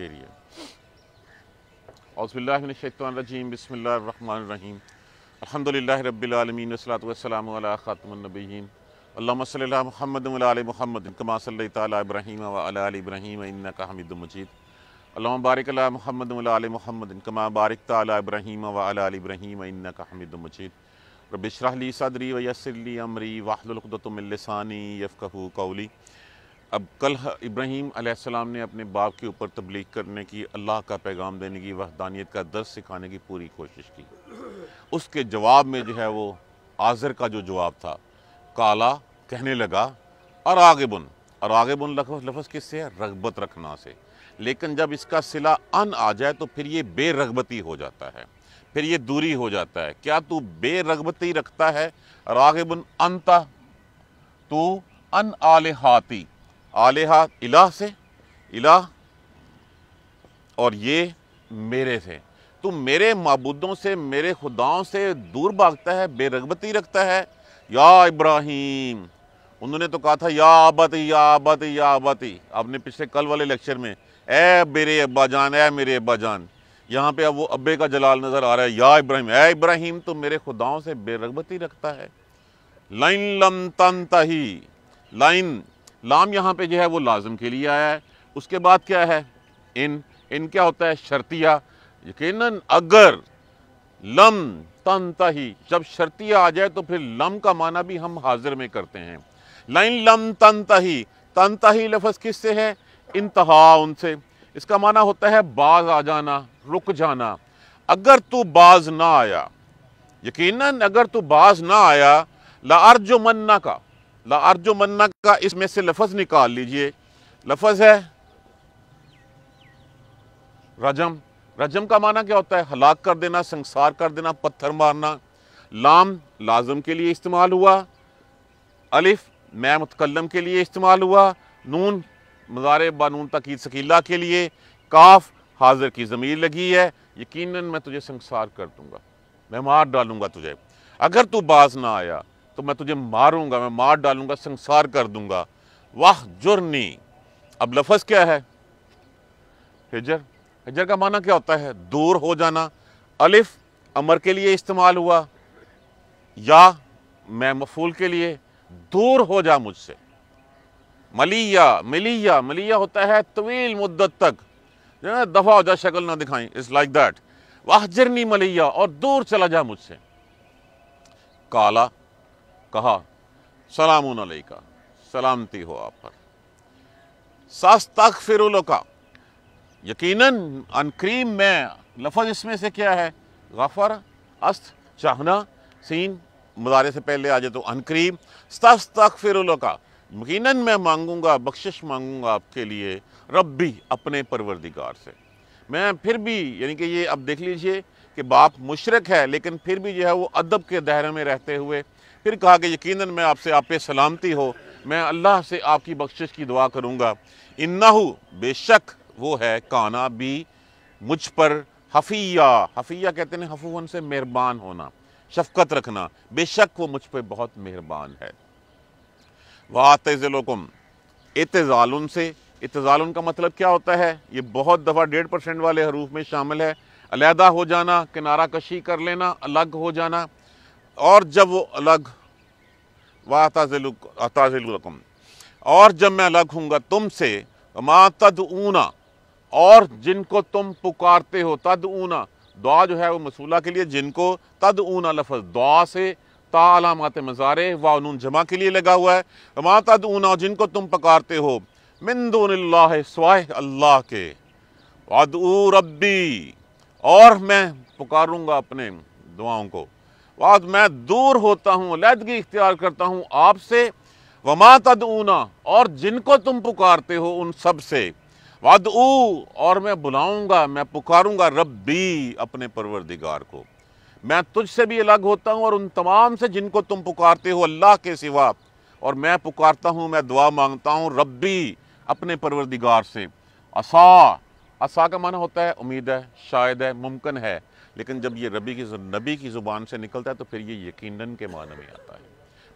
घेरी है औसबिल्लाशतरजीम बसमीम अलहमद ला महमद महमद कमासल इब्राहिम इब्राहिम मजीद अल्लाम महमद महमद कमा बारिक इब्राहिम इब्राहिम इन्ना हमीद मजीद रबिशराली सदरी वयसरली अमरी वाहलुदतमिलसानी यफ़ कहू कौली अब कल इब्राहिम आसमाम ने अपने बाप के ऊपर तबलीग करने की अल्लाह का पैगाम देने की वहदानियत का दर्ज सिखाने की पूरी कोशिश की उसके जवाब में जो है वो आज़र का जो जवाब था काला कहने लगा और आगे बुन और आगे बुन लफज किससे है रगबत रखना से लेकिन जब इसका सिला अन आ जाए तो फिर ये बेरगबती हो जाता है फिर ये दूरी हो जाता है क्या तू बेरगबती रखता है और आगे अनता तू अन आले हाथी आलिहा इलाह से इलाह और ये मेरे से तो मेरे मबूदों से मेरे खुदाओं से दूर भागता है बेरगबती रखता है या इब्राहिम उन्होंने तो कहा था या आबत या आबत या आबती आपने पिछले कल वाले लेक्चर में ए मेरे अब्बा जान ए मेरे अब्बा जान यहाँ पे अब वो अब्बे का जलाल नज़र आ रहा है या इब्राहिम ए इब्राहिम तो मेरे खुदाओं से बेरगबती रखता है लाइन लम तन तही लाइन लाम यहाँ पे जो है वो लाजम के लिए आया है उसके बाद क्या है इन इन क्या होता है शर्तिया यकीन अगर लम तन ही जब शर्तिया आ जाए तो फिर लम का माना भी हम हाजिर में करते हैं लाइन लम तनता ही तनता ही लफज किस से है इंतहा उनसे इसका माना होता है बाज आ जाना रुक जाना अगर तू बाज ना आया यकीनन अगर तू बाज ना आया ला अर्जुमन्ना का मन्ना का इसमें से लफज निकाल लीजिए लफज है रजम रजम का माना क्या होता है हलाक कर देना संसार कर देना पत्थर मारना लाम लाजम के लिए इस्तेमाल हुआ अलिफ मै मुतकलम के लिए इस्तेमाल हुआ नून मज़ार बानून तक सकीला के लिए काफ हाजिर की ज़मीर लगी है यकीनन मैं तुझे संसार कर दूंगा मैं मार डालूंगा तुझे अगर तू बाज ना आया तो मैं तुझे मारूंगा मैं मार डालूंगा संसार कर दूंगा वाह जुर्नी अब लफज क्या है हिजर हिजर का माना क्या होता है दूर हो जाना अलिफ अमर के लिए इस्तेमाल हुआ या मैं मफूल के लिए दूर हो जा मुझसे मलिया मिलिया मलिया होता है तवील मुद्दत तक दफा हो जा शक्ल ना दिखाई इट्स लाइक दैट वाह जरनी मलिया और दूर चला जा मुझसे काला कहा सलाम का सलामती हो आप पर सस्तक फिर का यकीनन अनक्रीम में लफज इसमें से क्या है गफर अस्त चाहना सीन मुदारे से पहले आ जाए तो अनकरीब तक फिर का यकीन मैं मांगूंगा बख्शिश मांगूंगा आपके लिए रब्बी अपने परवरदिगार से मैं फिर भी यानी कि ये अब देख लीजिए कि बाप मुशरक है लेकिन फिर भी जो है वो अदब के दायरे में रहते हुए फिर कहा कि यकीन मैं आपसे आप पे सलामती हो मैं अल्लाह से आपकी बख्शिश की दुआ करूँगा इन्ना बेशक वो है काना भी मुझ पर हफिया हफिया कहते हैं हफ़ून से मेहरबान होना शफकत रखना बेशक वो मुझ पर बहुत मेहरबान है वाह तज़लकुम एतज़ाल से इतज़ाल का मतलब क्या होता है ये बहुत दफ़ा डेढ़ परसेंट वाले हरूफ में शामिल है अलहदा हो जाना किनारा कशी कर लेना अलग हो जाना और जब वो अलग वाताजिलकम और जब मैं अलग तुम तुमसे माँ तद ऊना और जिनको तुम पुकारते हो तद ऊना दुआ जो है वो मसूला के लिए जिनको तद ऊना लफज दुआ से तालामत मज़ारे वनून जमा के लिए लगा हुआ है माँ तद ऊना जिनको तुम पुकारते हो मिंदोन स्वाह अल्लाह के अदू रबी और मैं पुकारूँगा अपने दुआओं को और मैं दूर होता हूँ लैदगी इख्तियार करता हूँ आपसे वमा ऊना और जिनको तुम पुकारते हो उन सब से ऊ और मैं बुलाऊंगा मैं पुकारूंगा रब्बी अपने परवरदिगार को मैं तुझसे भी अलग होता हूँ और उन तमाम से जिनको तुम पुकारते हो अल्लाह के सिवा और मैं पुकारता हूँ मैं दुआ मांगता हूँ रब्बी अपने परवरदिगार से असा असा का माना होता है उम्मीद है शायद है मुमकिन है लेकिन जब ये रबी की नबी की ज़ुबान से निकलता है तो फिर ये यकीनन के मान में आता है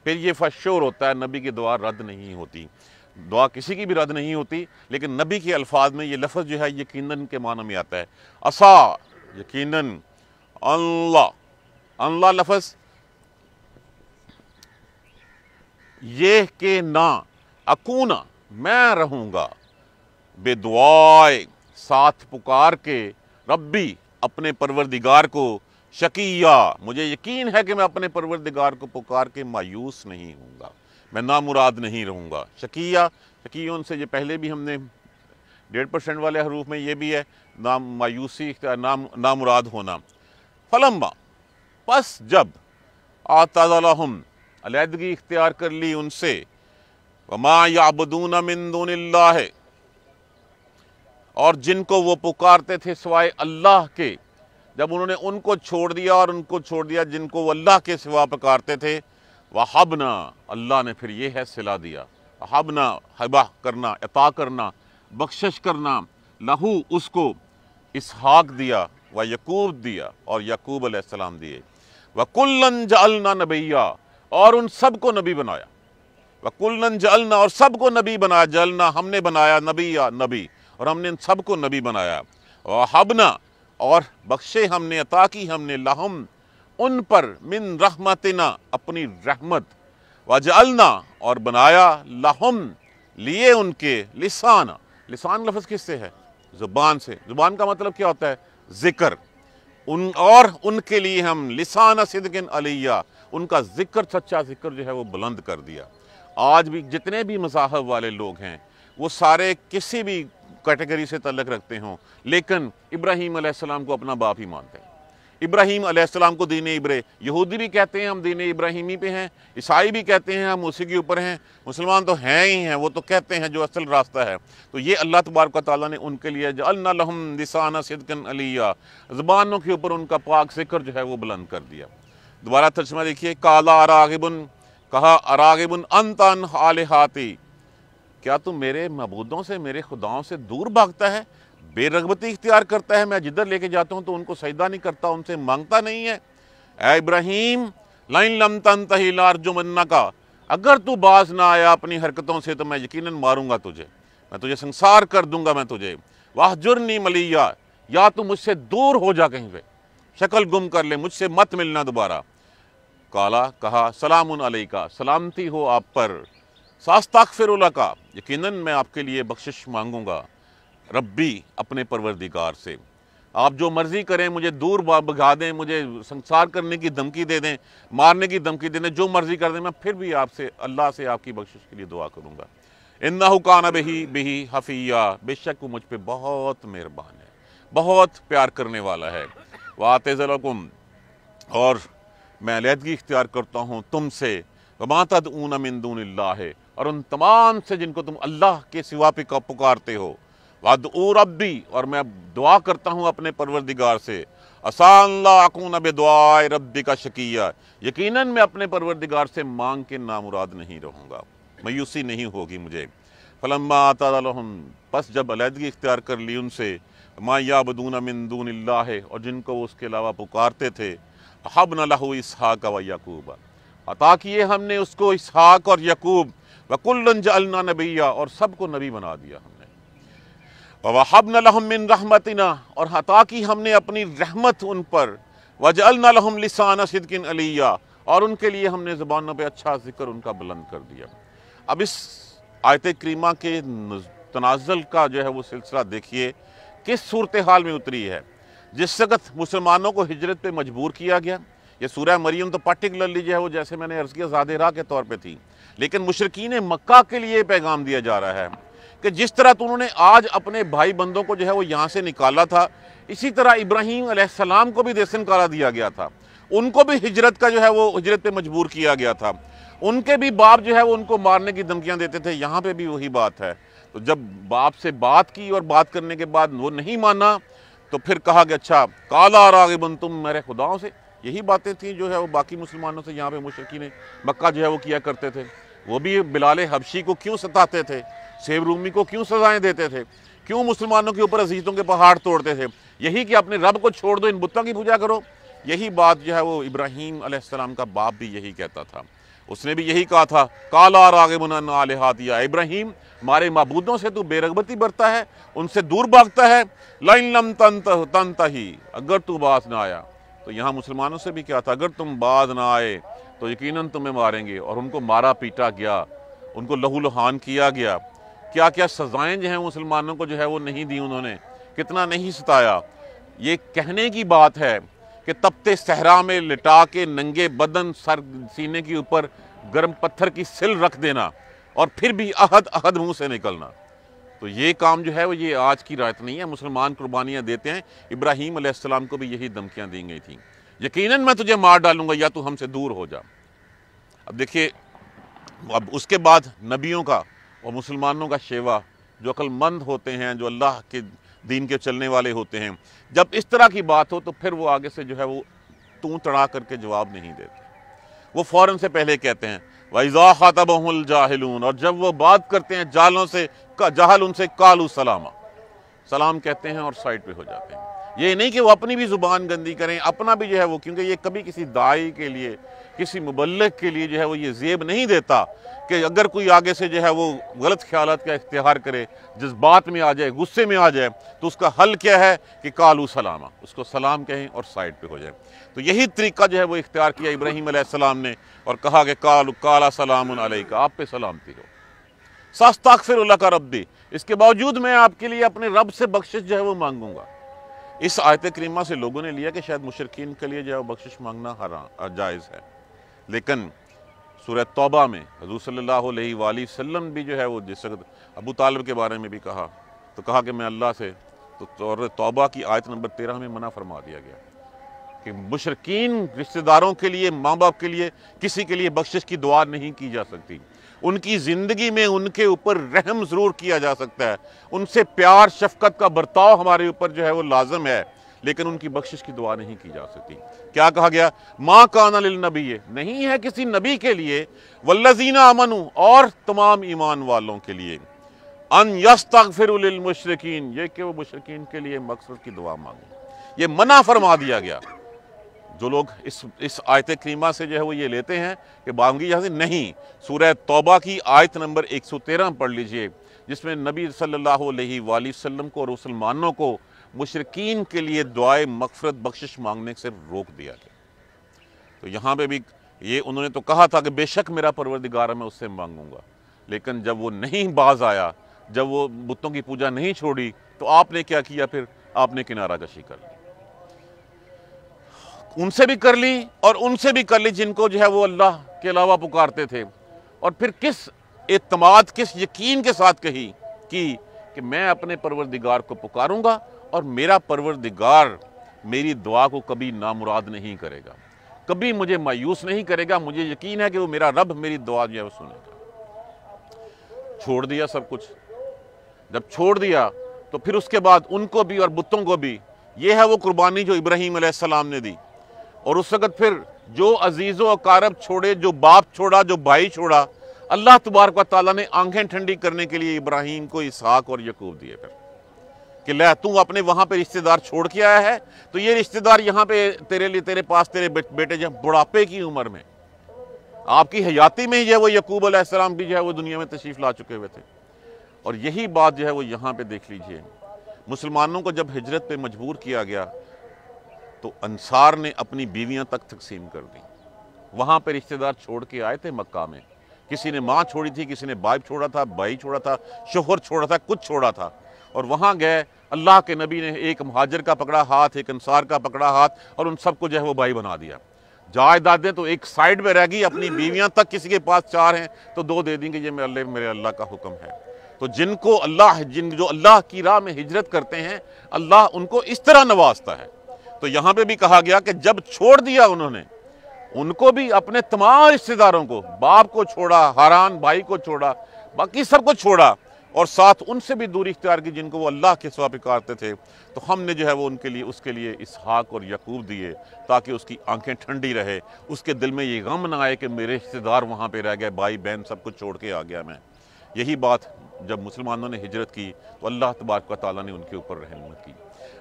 फिर ये फशोर होता है नबी की दुआ रद्द नहीं होती दुआ किसी की भी रद्द नहीं होती लेकिन नबी के अल्फाज में ये लफ्ज़ जो है यकीनन के मान में आता है असा यकीनन अल्लाह अल्लाह लफ्ज़ ये के ना अकूना मैं रहूँगा बेदुआ साथ पुकार के रब्बी अपने परवरदिगार को शकिया मुझे यकीन है कि मैं अपने परवरदिगार को पुकार के मायूस नहीं हूँगा मैं नामुराद नहीं रहूँगा शकिया शकी से ये पहले भी हमने डेढ़ परसेंट वाले हरूफ में ये भी है नाम मायूसी नाम नामुराद होना फलम्बा बस जब आतादगी अलीदगी इख्तियार कर ली उनसे वमा याबदून मिंदून है और जिनको वो पुकारते थे सिवाय अल्लाह के जब उन्होंने उनको छोड़ दिया और उनको छोड़ दिया जिनको वो अल्लाह के सिवा पुकारते थे वह हबना अल्लाह ने फिर ये है सिला दिया हबना हबा करना अता करना बख्शिश करना लहू उसको इसहाक दिया व यकूब दिया और यकूब अलैहिस्सलाम दिए व कुल्लन जलना नबैया और उन सब को नबी बनाया व कुल्लन जलना और को नबी बनाया जलना हमने बनाया नबी या नबी और हमने इन सब को नबी बनाया हबना और बख्शे हमने अता की हमने लहम उन पर मिन रहमतना अपनी रहमत वजअलना और बनाया लहम लिए उनके लिसान लिसान लफ्ज़ किससे है ज़ुबान से ज़ुबान का मतलब क्या होता है ज़िक्र उन और उनके लिए हम लिसान सिदकिन अलिया उनका ज़िक्र सच्चा ज़िक्र जो है वो बुलंद कर दिया आज भी जितने भी मजाहब वाले लोग हैं वो सारे किसी भी कैटेगरी से तल्लक रखते हों लेकिन इब्राहिम को अपना बाप ही मानते हैं इब्राहिम अलैहिस्सलाम को दीन इब्रे यहूदी भी कहते हैं हम दीन इब्राहिमी पे हैं ईसाई भी कहते हैं हम उसी के ऊपर हैं मुसलमान तो हैं ही हैं वो तो कहते हैं जो असल रास्ता है तो ये अल्लाह तबारक ताली ने उनके लिए अल्लाम निसाना सिदकन अलिया ज़बानों के ऊपर उनका पाक जिक्र जो है वो बुलंद कर दिया दोबारा तर्जमा देखिए काला अरागिबन कहा अरागिबन अनतन हाल हाथी क्या तू मेरे मबूदों से मेरे खुदाओं से दूर भागता है बेरगबती इख्तियार करता है मैं जिधर लेके जाता हूँ तो उनको सजदा नहीं करता उनसे मांगता नहीं है ए इब्राहिम लाइन लम तन तहिलार जुमन्ना का अगर तू बाज ना आया अपनी हरकतों से तो मैं यकीन मारूंगा तुझे मैं तुझे संसार कर दूंगा मैं तुझे वाह जुर्नी मलिया या तू मुझसे दूर हो जा कहीं पे शक्ल गुम कर ले मुझसे मत मिलना दोबारा काला कहा सलाम का सलामती हो आप पर सास्ताकफिरला का यकीन मैं आपके लिए बख्शिश मांगूँगा रब्बी अपने परवरदिगार से आप जो मर्ज़ी करें मुझे दूर भगा दें मुझे संसार करने की धमकी दे दें मारने की धमकी दे दें जो मर्ज़ी कर दें मैं फिर भी आपसे अल्लाह से आपकी बख्शिश के लिए दुआ करूँगा इन्ना हुकाना बही बही हफ़िया बेशक वो मुझ पर बहुत मेहरबान है बहुत प्यार करने वाला है वात ज़लकुम और मैं अलीदगी इख्तियार करता हूँ तुम वमा तद ऊन मिंदून है और उन तमाम से जिनको तुम अल्लाह के सिवा पे पुकारते हो वाद ओ रबी और मैं दुआ करता हूँ अपने परवरदिगार से लाकून अब दुआ रबी का शकिया यकीन मैं अपने परवरदिगार से मांग के नामुराद नहीं रहूँगा मायूसी नहीं होगी मुझे फलम तुम बस जब अलीदगी इख्तियार कर ली उनसे माया बदून मिंदून है और जिनको वो उसके अलावा पुकारते थे हब नला इसहाक व यकूब अता किए हमने उसको इसहाक और यकूब वकुल्लन जालना नबैया और सबको नबी बना दिया हमने वहब नहमिन रहमतना और हता हाँ, की हमने अपनी रहमत उन पर वजल नहम लसान अलिया और उनके लिए हमने ज़बानों पर अच्छा जिक्र उनका बुलंद कर दिया अब इस आयत करीमा के तनाजल का जो है वो सिलसिला देखिए किस सूरत हाल में उतरी है जिस वक्त मुसलमानों को हिजरत पर मजबूर किया गया ये सूर्य मरीम तो पर्टिकुलरली जो है वो जैसे मैंने अर्ज़ किया ज़ाद राह के तौर पर थी लेकिन मुशरकिन मक्का के लिए पैगाम दिया जा रहा है कि जिस तरह तो उन्होंने आज अपने भाई बंदों को जो है वो यहाँ से निकाला था इसी तरह इब्राहिम अलैहिस्सलाम को भी देसन काला दिया गया था उनको भी हिजरत का जो है वो हिजरत पे मजबूर किया गया था उनके भी बाप जो है वो उनको मारने की धमकियाँ देते थे यहाँ पे भी वही बात है तो जब बाप से बात की और बात करने के बाद वो नहीं माना तो फिर कहा कि अच्छा काला बन तुम मेरे खुदाओं से यही बातें थी जो है वो बाकी मुसलमानों से यहाँ पे ने मक्का जो है वो किया करते थे वो भी बिलाल हबशी को क्यों सताते थे सेब रूमी को क्यों सजाएं देते थे क्यों मुसलमानों के ऊपर अजीतों के पहाड़ तोड़ते थे यही कि अपने रब को छोड़ दो इन बुतों की पूजा करो यही बात जो है वो इब्राहिम आसमाम का बाप भी यही कहता था उसने भी यही कहा था काला रागे मुनन आलिहातिया इब्राहिम हमारे मबूदों से तू बेरगबती बरता है उनसे दूर भागता है लाइन लम तन तन ही अगर तू बात ना आया तो यहाँ मुसलमानों से भी क्या था अगर तुम बाद ना आए तो यकीनन तुम्हें मारेंगे और उनको मारा पीटा गया उनको लहू किया गया क्या क्या सजाएं जो हैं मुसलमानों को जो है वो नहीं दी उन्होंने कितना नहीं सताया ये कहने की बात है कि तपते सहरा में लिटा के नंगे बदन सर सीने के ऊपर गर्म पत्थर की सिल रख देना और फिर भी अहद अहद मुँह से निकलना तो ये काम जो है वो ये आज की रात नहीं है मुसलमान कुर्बानियाँ देते हैं इब्राहीम आसमाम को भी यही धमकियाँ दी गई थी यकीन मैं तुझे मार डालूंगा या तू हमसे दूर हो जा अब देखिए अब उसके बाद नबियों का और मुसलमानों का शेवा जो अक्लमंद होते हैं जो अल्लाह के दीन के चलने वाले होते हैं जब इस तरह की बात हो तो फिर वो आगे से जो है वो तू तड़ा करके जवाब नहीं देते वो फ़ौरन से पहले कहते हैं वैज़ा और जब वो बात करते हैं जालों से जहल उनसे कालू सलामा सलाम कहते हैं और साइड पे हो जाते हैं ये नहीं कि वो अपनी भी ज़ुबान गंदी करें अपना भी जो है वो क्योंकि ये कभी किसी दाई के लिए किसी मुबलक के लिए जो है वो ये जेब नहीं देता कि अगर कोई आगे से जो है वो गलत ख्याल का इख्तिहार करे जज्बात में आ जाए गुस्से में आ जाए तो उसका हल क्या है कि कालू सलामा उसको सलाम कहें और साइड पे हो जाए तो यही तरीका जो है वो इख्तियार किया इब्राहिम सलाम ने और कहा कि कालू काला सलाम का आप पे सलामती हो सस्ताखिर का रब दी इसके बावजूद मैं आपके लिए अपने रब से बख्शिश जो है वो मांगूंगा इस आयत करीमा से लोगों ने लिया कि शायद मुशरकिन के लिए जो है बख्शिश मांगना हरा जायज़ है लेकिन सूरत तौबा में हजू सल्ला वसम भी जो है वो जिस वक्त अबू तालब के बारे में भी कहा तो कहा कि मैं अल्लाह से तो तौबा की आयत नंबर तेरह में मना फरमा दिया गया कि मुशरकिन रिश्तेदारों के लिए माँ बाप के लिए किसी के लिए बख्शिश की दुआ नहीं की जा सकती उनकी ज़िंदगी में उनके ऊपर रहम ज़रूर किया जा सकता है उनसे प्यार शफकत का बर्ताव हमारे ऊपर जो है वो लाजम है लेकिन उनकी बख्शिश की दुआ नहीं की जा सकती क्या कहा गया माँ का नल नबी नहीं है किसी नबी के लिए वल्लजीना अमनु और तमाम ईमान वालों के लिए अन यस तगफिरमशरकिन ये कि वो मुशरकिन के लिए मकसद की दुआ मांगे ये मना फरमा दिया गया जो लोग इस इस आयत करीमा से जो है वो ये लेते हैं कि बांगी यहाँ से नहीं सूरह तौबा की आयत नंबर 113 पढ़ लीजिए जिसमें नबी सल्लल्लाहु अलैहि वसल्लम को और मुसलमानों को मुशरकिन के लिए दुआए मकफरत बख्शिश मांगने से रोक दिया गया तो यहाँ पे भी ये उन्होंने तो कहा था कि बेशक मेरा परवरदिगार मैं उससे मांगूंगा लेकिन जब वो नहीं बाज आया जब वो बुतों की पूजा नहीं छोड़ी तो आपने क्या किया फिर आपने किनारा कशी कर ली उनसे भी कर ली और उनसे भी कर ली जिनको जो है वो अल्लाह के अलावा पुकारते थे और फिर किस एतमाद किस यकीन के साथ कही कि, कि मैं अपने परवरदिगार को पुकारूंगा और मेरा परवरदिगार मेरी दुआ को कभी नामुराद नहीं करेगा कभी मुझे मायूस नहीं करेगा मुझे यकीन है कि वो मेरा रब मेरी दुआ जो है वो सुनेगा छोड़ दिया सब कुछ जब छोड़ दिया तो फिर उसके बाद उनको भी और बुतों को भी ये है वो कुर्बानी जो इब्राहिम आसमाम ने दी और उस वक़्त फिर जो अजीज़ों और कारब छोड़े जो बाप छोड़ा जो भाई छोड़ा अल्लाह तबारक ताली ने आंखें ठंडी करने के लिए इब्राहिम को इसहाक और यकूब दिए फिर कि ले तू अपने वहाँ पे रिश्तेदार छोड़ के आया है तो ये रिश्तेदार यहाँ पे तेरे लिए तेरे पास तेरे बेटे जब बुढ़ापे की उम्र में आपकी हयाती में ही जो है वो यकूब अलैहिस्सलाम भी जो है वो दुनिया में तशरीफ़ ला चुके हुए थे और यही बात जो है वो यहाँ पे देख लीजिए मुसलमानों को जब हिजरत पे मजबूर किया गया तो अंसार ने अपनी बीवियां तक तकसीम कर दी वहाँ पर रिश्तेदार छोड़ के आए थे मक्का में किसी ने माँ छोड़ी थी किसी ने बाप छोड़ा था भाई छोड़ा था शोहर छोड़ा था कुछ छोड़ा था और वहाँ गए अल्लाह के नबी ने एक महाजर का पकड़ा हाथ एक अनसार का पकड़ा हाथ और उन सबको जो है वो भाई बना दिया जायदादें तो एक साइड में रह गई अपनी बीवियाँ तक किसी के पास चार हैं तो दो दे देंगे ये मेरे अल्लाह मेरे अल्लाह का हुक्म है तो जिनको अल्लाह जिन जो अल्लाह की राह में हिजरत करते हैं अल्लाह उनको इस तरह नवाजता है तो यहाँ पे भी कहा गया कि जब छोड़ दिया उन्होंने उनको भी अपने तमाम रिश्तेदारों को बाप को छोड़ा हरान भाई को छोड़ा बाकी सबको छोड़ा और साथ उनसे भी दूरी इख्तियार की जिनको वो अल्लाह के सवा पिकारते थे तो हमने जो है वो उनके लिए उसके लिए इसहाक और यकूब दिए ताकि उसकी आंखें ठंडी रहे उसके दिल में ये गम ना आए कि मेरे रिश्तेदार वहाँ पर रह गए भाई बहन सब कुछ छोड़ के आ गया मैं यही बात जब मुसलमानों ने हिजरत की तो अल्लाह तबारक ताली ने उनके ऊपर रहमत की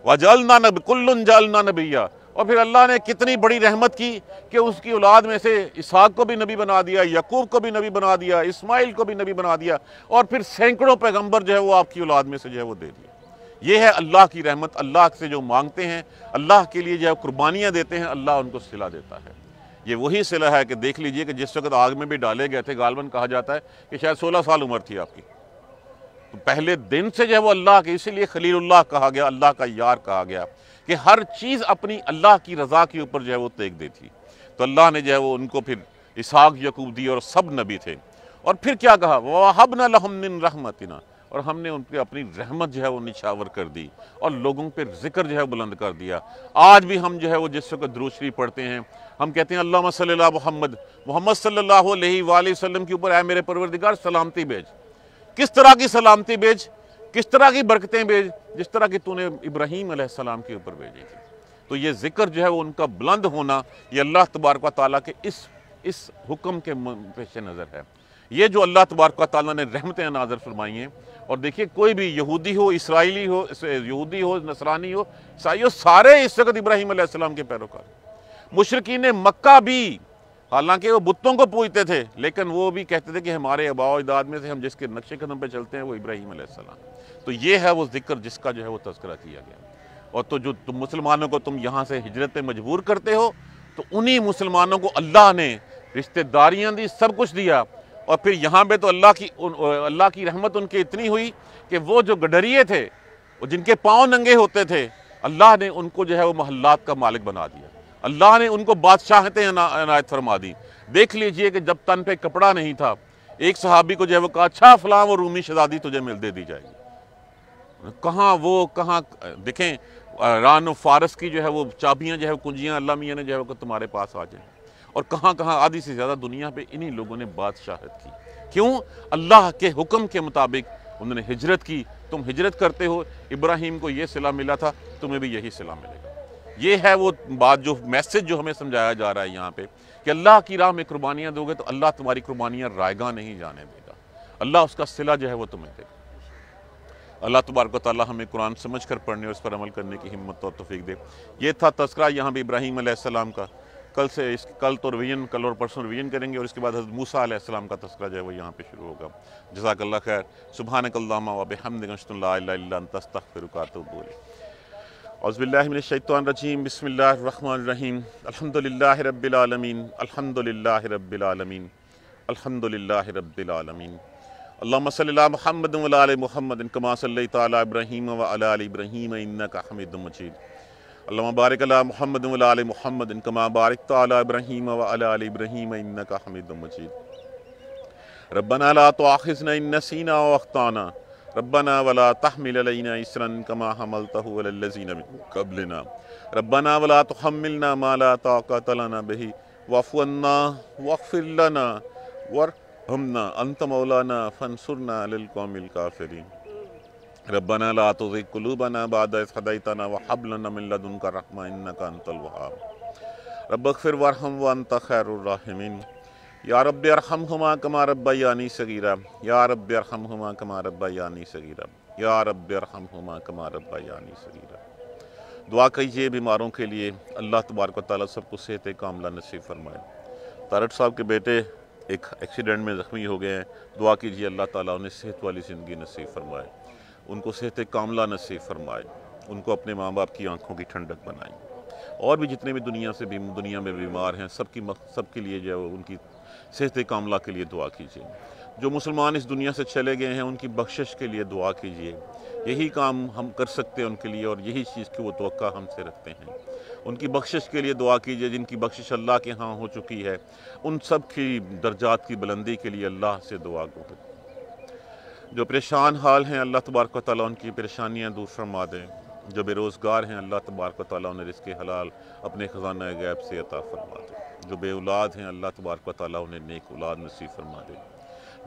वजल ना नब कुल्लन जल ना नबिया और फिर अल्लाह ने कितनी बड़ी रहमत की कि उसकी औलाद में से इसहाक को भी नबी बना दिया यकूब को भी नबी बना दिया इस्माइल को भी नबी बना दिया और फिर सैकड़ों पैगंबर जो है वो आपकी औलाद में से जो है वो दे दिया ये है अल्लाह की रहमत अल्लाह से जो मांगते हैं अल्लाह के लिए जो है कुर्बानियाँ देते हैं अल्लाह उनको सिला देता है ये वही सिला है कि देख लीजिए कि जिस वक्त आग में भी डाले गए थे गालबन कहा जाता है कि शायद सोलह साल उम्र थी आपकी तो पहले दिन से जो है वो अल्लाह के इसीलिए खलील कहा गया अल्लाह का यार कहा गया कि हर चीज़ अपनी अल्लाह की रज़ा के ऊपर जो है वो तेग देती तो अल्लाह ने जो है वो उनको फिर इसाक यकूब दी और सब नबी थे और फिर क्या कहा वहब नहमिन रहमतना और हमने उन पर अपनी रहमत जो है वो निछावर कर दी और लोगों पर जिक्र जो है बुलंद कर दिया आज भी हम जो है वो जिस वक्त दूसरी पढ़ते हैं हम कहते हैं अल्लाह सल्ला मोहम्मद मोहम्मद सल्ला वसम के ऊपर आए मेरे परवरदिगार सलामती भेज किस तरह की सलामती भेज किस तरह की बरकतें भेज जिस तरह की तूने इब्राहीम अलैहिस्सलाम के ऊपर भेजी थी तो ये जिक्र जो है वो उनका बुलंद होना ये अल्लाह तबारक ताली के इस इस हुक्म के पेश नज़र है ये जो अल्लाह तबारक ताली ने रहमतें नाजर फरमाई हैं और देखिए कोई भी यहूदी हो इसराइली हो यहूदी हो नसरानी हो हो सारे इस वक्त इब्राहिम के पैरोकार मुशरकिन मक्का भी हालांकि वो बुतों को पूजते थे लेकिन वो भी कहते थे कि हमारे अबाव अजदाद में से हम जिसके नक्शे कदम पर चलते हैं वो इब्राहिम आसमाम तो ये है वो जिक्र जिसका जो है वो तस्करा किया गया और तो जो तुम मुसलमानों को तुम यहाँ से हिजरत पर मजबूर करते हो तो उन्हीं मुसलमानों को अल्लाह ने रिश्तेदारियाँ दी सब कुछ दिया और फिर यहाँ पर तो अल्लाह की अल्लाह की रहमत उनके इतनी हुई कि वो जो गडरिए थे और जिनके पाँव नंगे होते थे अल्लाह ने उनको जो है वो महल्लात का मालिक बना दिया अल्लाह ने उनको बादशाहतें अनायत फरमा दी देख लीजिए कि जब तन पे कपड़ा नहीं था एक सहाबी को जो है वो कहा अच्छा फलाम और रूमी शहजादी तुझे मिल दे दी जाएगी कहाँ वो कहाँ देखें रान फारस की जो है वो चाबियाँ जो है कुंजियाँ अल्लाह मियाँ ने जो है वो तुम्हारे पास आ जाए और कहाँ कहाँ आधी से ज़्यादा दुनिया पर इन्हीं लोगों ने बादशाहत की क्यों अल्लाह के हुक्म के मुताबिक उन्होंने हिजरत की तुम हिजरत करते हो इब्राहिम को ये सिला मिला था तुम्हें भी यही सिला मिलेगा ये है वो बात जो मैसेज जो हमें समझाया जा रहा है यहाँ पे कि अल्लाह की राह में कुर्बानियाँ दोगे तो अल्लाह तुम्हारी कुर्बानियाँ रायगा नहीं जाने देगा अल्लाह उसका सिला जो है वो तुम्हें देगा अल्लाह तबारक ताली हमें कुरान समझ कर पढ़ने और उस पर अमल करने की हिम्मत और तोफ़ी दे ये था तस्करा यहाँ पर इब्राहिम आसमाम का कल से इस कल तो रिवीजन कल और परसों रिवीजन करेंगे और इसके बाद हजरत मूसा आसमाम का तस्करा जो है वो यहाँ पे शुरू होगा जजाकल्ला खैर सुबहानकल्ला वब हमद गशतल्ला तस्तफ़ फिर बोले أعوذ من الشيطان الرجيم بسم الله الرحمن الرحيم الحمد لله رب العالمين الحمد لله رب العالمين الحمد لله رب العالمين اللهم صل على محمد وعلى آل محمد كما صليت على إبراهيم وعلى آل إبراهيم إنك حميد مجيد اللهم بارك على محمد وعلى آل محمد كما باركت على إبراهيم وعلى آل إبراهيم إنك حميد مجيد ربنا لا تؤاخذنا إن نسينا وأخطأنا रब्बना वला तहमिलना इसरन कमा हमल तहलजीन कबलना रब्बना वला तो हमिलना माला ताकतलना बही वफ़न्ना वफ़िलना वर हमना अंत मौलाना फ़नसुरना लिलकौमिल काफरीन रब्बना ला तुज़िकुलूबना बाद हदैतना व हबलना मिन लदुनका रहमा इन्नका अंतल वहाब रब्बक फिर वरहम व अंत खैरुर्राहिमीन या रब अरहम हुमा कमा रब्बा यानी सगीरा या रब अरहम हुमा कमा रब्बा यानी सगीरा या रब अरहम हुमा कमा रब्बा यानी सगीरा दुआ कीजिए बीमारों के लिए अल्लाह तबारक ताली सबको सेहत कामला नसीब फरमाए तारट साहब के बेटे एक एक्सीडेंट में ज़ख्मी हो गए हैं दुआ कीजिए अल्लाह ताला उन्हें सेहत वाली ज़िंदगी नसीब फरमाए उनको सेहत कामला नसीब फरमाए उनको अपने माँ बाप की आंखों की ठंडक बनाए और भी जितने भी दुनिया से भी दुनिया में बीमार हैं सबकी सबके लिए जो है उनकी सेहत कामला के लिए दुआ कीजिए जो मुसलमान इस दुनिया से चले गए हैं उनकी बख्शिश के लिए दुआ कीजिए यही काम हम कर सकते हैं उनके लिए और यही चीज़ की वो तो हमसे रखते हैं उनकी बख्शिश के लिए दुआ कीजिए जिनकी बख्शिश अल्लाह के यहाँ हो चुकी है उन सब की दर्जात की बुलंदी के लिए अल्लाह से दुआ को जो परेशान हाल हैं अल्लाह तबारक ताली उनकी परेशानियाँ दूर फरमा दें जो बेरोज़गार हैं अल्लाह तबारक ताली उन्हें रिस्क हलाल अपने ख़जाना गैब से अता फरमा दें जो बे औलाद हैं अल्लाह तबारक वाली उन्हें नेक औलाद नसीब फरमा दे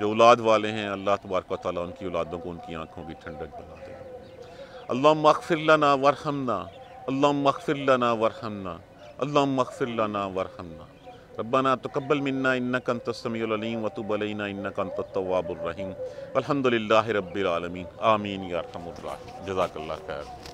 जो औलाद वाले हैं अल्लाह तबारक वाली उनकी औलादों को उनकी आँखों की ठंडक बना दे अल्लाह मखफिरलाना वरहमना अल्लाह मखफिरलाना वरहमना अल्लाह मखफिरलाना वरहमना रब्बाना तकबल मन्ना इन्नक अंतस्समीउलअलीम व तुब अलैना इन्नक अंतत्तवाबुर रहीम अल्हम्दुलिल्लाहि रब्बिल आलमीन आमीन या अरहमुर रहीम जज़ाकल्लाह खैर